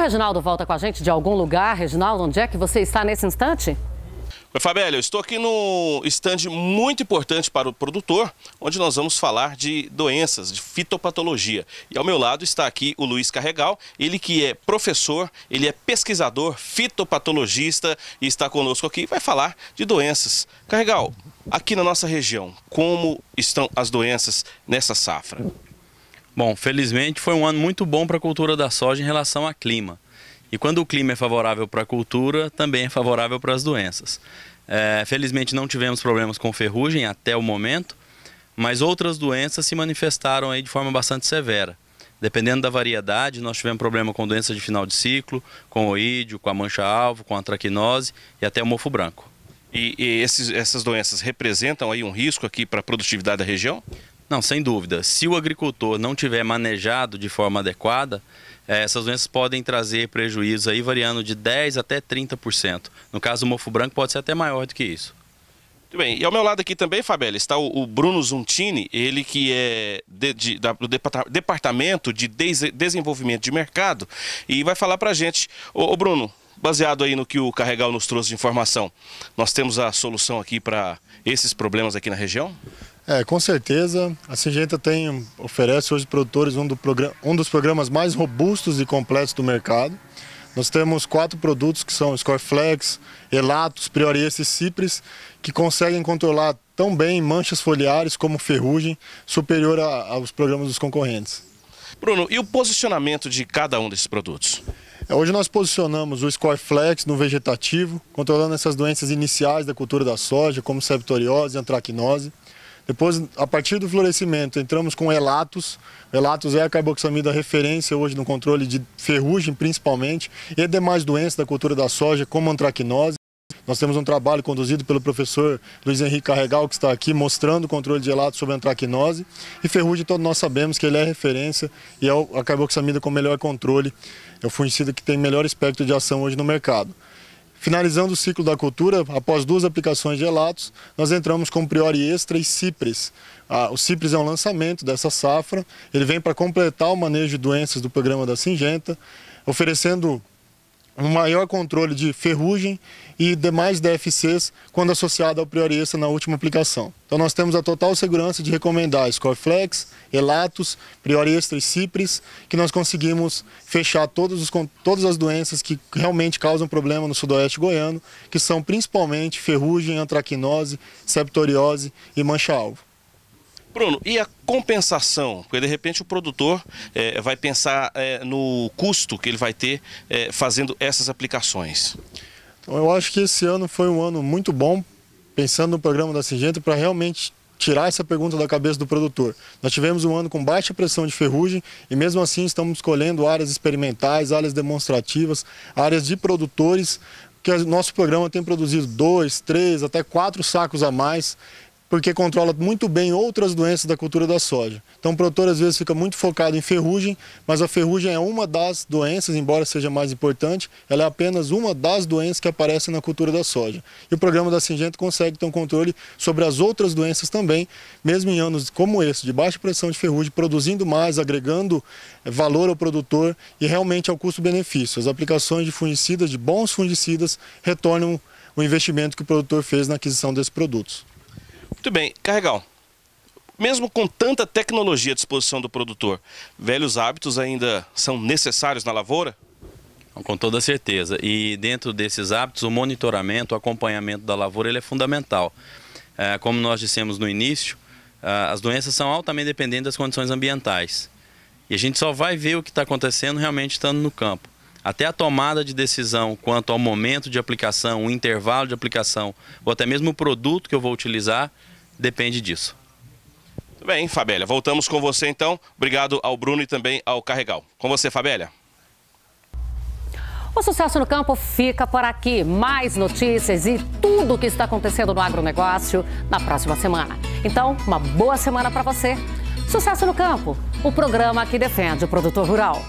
o Reginaldo volta com a gente de algum lugar. Reginaldo, onde é que você está nesse instante? Fabélia, eu estou aqui no stand muito importante para o produtor, onde nós vamos falar de doenças, de fitopatologia. E ao meu lado está aqui o Luiz Carregal, ele que é professor, ele é pesquisador, fitopatologista e está conosco aqui, vai falar de doenças. Carregal, aqui na nossa região, como estão as doenças nessa safra? Bom, felizmente foi um ano muito bom para a cultura da soja em relação ao clima. E quando o clima é favorável para a cultura, também é favorável para as doenças. É, felizmente não tivemos problemas com ferrugem até o momento, mas outras doenças se manifestaram aí de forma bastante severa. Dependendo da variedade, nós tivemos problema com doenças de final de ciclo, com oídio, com a mancha-alvo, com a traquinose e até o mofo branco. E, e esses, essas doenças representam aí um risco aqui para a produtividade da região? Não, sem dúvida. Se o agricultor não tiver manejado de forma adequada, eh, essas doenças podem trazer prejuízos aí variando de 10% até 30%. No caso do mofo branco, pode ser até maior do que isso. Muito bem. E ao meu lado aqui também, Fabela, está o, Bruno Zuntini, ele que é de, de, da, do Departamento de Desenvolvimento de Mercado e vai falar para a gente. Ô, ô, Bruno, baseado aí no que o Carregal nos trouxe de informação, nós temos a solução aqui para esses problemas aqui na região? É, com certeza. A Singenta tem, oferece hoje produtores um, do um dos programas mais robustos e completos do mercado. Nós temos quatro produtos que são Scoreflex, Elatos, Prioriense e Cipres, que conseguem controlar tão bem manchas foliares como ferrugem, superior a, aos programas dos concorrentes. Bruno, e o posicionamento de cada um desses produtos? É, hoje nós posicionamos o Scoreflex no vegetativo, controlando essas doenças iniciais da cultura da soja, como septoriose e antracnose. Depois, a partir do florescimento, entramos com elatos. Elatos é a carboxamida referência hoje no controle de ferrugem, principalmente, e demais doenças da cultura da soja, como antracnose. Nós temos um trabalho conduzido pelo professor Luiz Henrique Carregal, que está aqui mostrando o controle de elatos sobre antracnose. E ferrugem, todos nós sabemos que ele é referência e é a carboxamida com melhor controle. É o fungicida que tem melhor espectro de ação hoje no mercado. Finalizando o ciclo da cultura, após duas aplicações de elatos, nós entramos com Priori Extra e Cipres. Ah, o Cipres é um lançamento dessa safra, ele vem para completar o manejo de doenças do programa da Singenta, oferecendo um maior controle de ferrugem e demais DFCs quando associado ao priorista na última aplicação. Então nós temos a total segurança de recomendar Scoreflex, Elatos, Priorista e Cipres, que nós conseguimos fechar todos os, todas as doenças que realmente causam problema no sudoeste goiano, que são principalmente ferrugem, antraquinose, septoriose e mancha-alvo. Bruno, e a compensação? Porque de repente o produtor é, vai pensar é, no custo que ele vai ter é, fazendo essas aplicações. Então, eu acho que esse ano foi um ano muito bom, pensando no programa da Singenta, para realmente tirar essa pergunta da cabeça do produtor. Nós tivemos um ano com baixa pressão de ferrugem e mesmo assim estamos escolhendo áreas experimentais, áreas demonstrativas, áreas de produtores, que nosso programa tem produzido dois, três, até quatro sacos a mais porque controla muito bem outras doenças da cultura da soja. Então o produtor às vezes fica muito focado em ferrugem, mas a ferrugem é uma das doenças, embora seja mais importante, ela é apenas uma das doenças que aparecem na cultura da soja. E o programa da Singento consegue ter um controle sobre as outras doenças também, mesmo em anos como esse, de baixa pressão de ferrugem, produzindo mais, agregando eh, valor ao produtor e realmente ao custo-benefício. As aplicações de fungicidas, de bons fungicidas, retornam o investimento que o produtor fez na aquisição desses produtos. Muito bem, carregal. Mesmo com tanta tecnologia à disposição do produtor, velhos hábitos ainda são necessários na lavoura? Com toda certeza. E dentro desses hábitos, o monitoramento, o acompanhamento da lavoura ele é fundamental. É, como nós dissemos no início, é, as doenças são altamente dependentes das condições ambientais. E a gente só vai ver o que está acontecendo realmente estando no campo até a tomada de decisão quanto ao momento de aplicação, o intervalo de aplicação, ou até mesmo o produto que eu vou utilizar, depende disso. Muito bem, Fabélia. Voltamos com você então. Obrigado ao Bruno e também ao Carregal. Com você, Fabélia. O Sucesso no Campo fica por aqui. Mais notícias e tudo o que está acontecendo no agronegócio na próxima semana. Então, uma boa semana para você. Sucesso no Campo, o programa que defende o produtor rural.